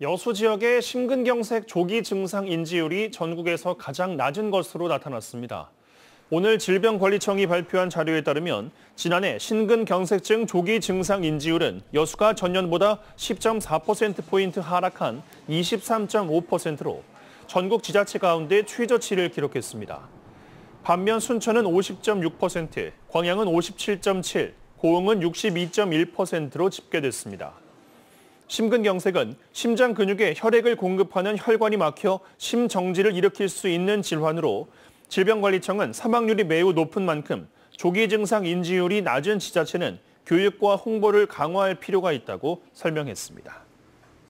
여수 지역의 심근경색 조기 증상 인지율이 전국에서 가장 낮은 것으로 나타났습니다. 오늘 질병관리청이 발표한 자료에 따르면 지난해 심근경색증 조기 증상 인지율은 여수가 전년보다 10.4%포인트 하락한 23.5%로 전국 지자체 가운데 최저치를 기록했습니다. 반면 순천은 50.6%, 광양은 57.7, 고흥은 62.1%로 집계됐습니다. 심근경색은 심장 근육에 혈액을 공급하는 혈관이 막혀 심정지를 일으킬 수 있는 질환으로 질병관리청은 사망률이 매우 높은 만큼 조기 증상 인지율이 낮은 지자체는 교육과 홍보를 강화할 필요가 있다고 설명했습니다.